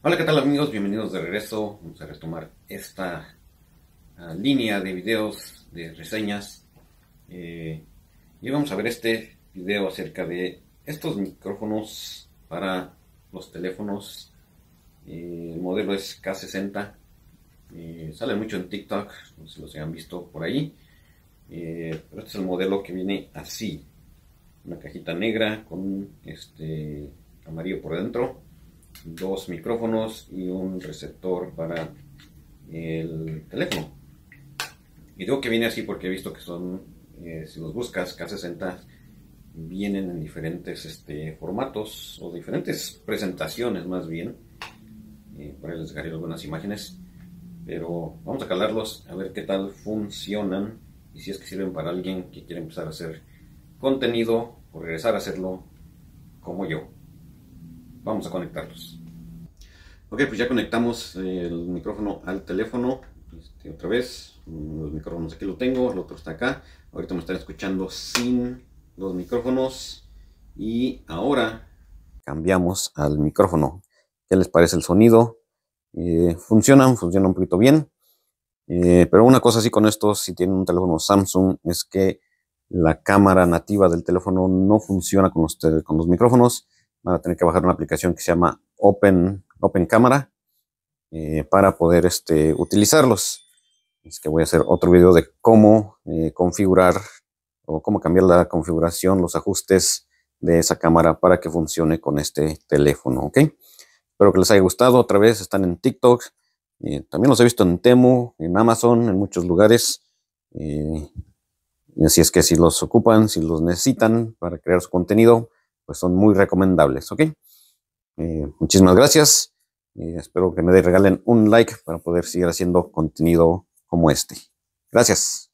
Hola, ¿qué tal amigos? Bienvenidos de regreso. Vamos a retomar esta ah, línea de videos de reseñas. Eh, y vamos a ver este video acerca de estos micrófonos para los teléfonos. Eh, el modelo es K60. Eh, sale mucho en TikTok, no sé si los han visto por ahí. pero este es el modelo que viene así. Una cajita negra con este amarillo por dentro dos micrófonos y un receptor para el teléfono. Y digo que viene así porque he visto que son, eh, si los buscas, K60 vienen en diferentes este, formatos o diferentes presentaciones más bien. Eh, por ahí les dejaré algunas imágenes. Pero vamos a calarlos a ver qué tal funcionan y si es que sirven para alguien que quiere empezar a hacer contenido o regresar a hacerlo como yo. Vamos a conectarlos. Ok, pues ya conectamos eh, el micrófono al teléfono. Este, otra vez, los micrófonos aquí lo tengo, el otro está acá. Ahorita me están escuchando sin los micrófonos. Y ahora cambiamos al micrófono. ¿Qué les parece el sonido? Eh, funcionan, funcionan un poquito bien. Eh, pero una cosa así con esto, si tienen un teléfono Samsung, es que la cámara nativa del teléfono no funciona con con los micrófonos van a tener que bajar una aplicación que se llama Open, Open Camera eh, para poder este, utilizarlos. Es que voy a hacer otro video de cómo eh, configurar o cómo cambiar la configuración, los ajustes de esa cámara para que funcione con este teléfono, Espero que les haya gustado. Otra vez están en TikTok. Eh, también los he visto en Temu, en Amazon, en muchos lugares. así es que si los ocupan, si los necesitan para crear su contenido, pues son muy recomendables, ¿ok? Eh, muchísimas gracias. Eh, espero que me regalen un like para poder seguir haciendo contenido como este. Gracias.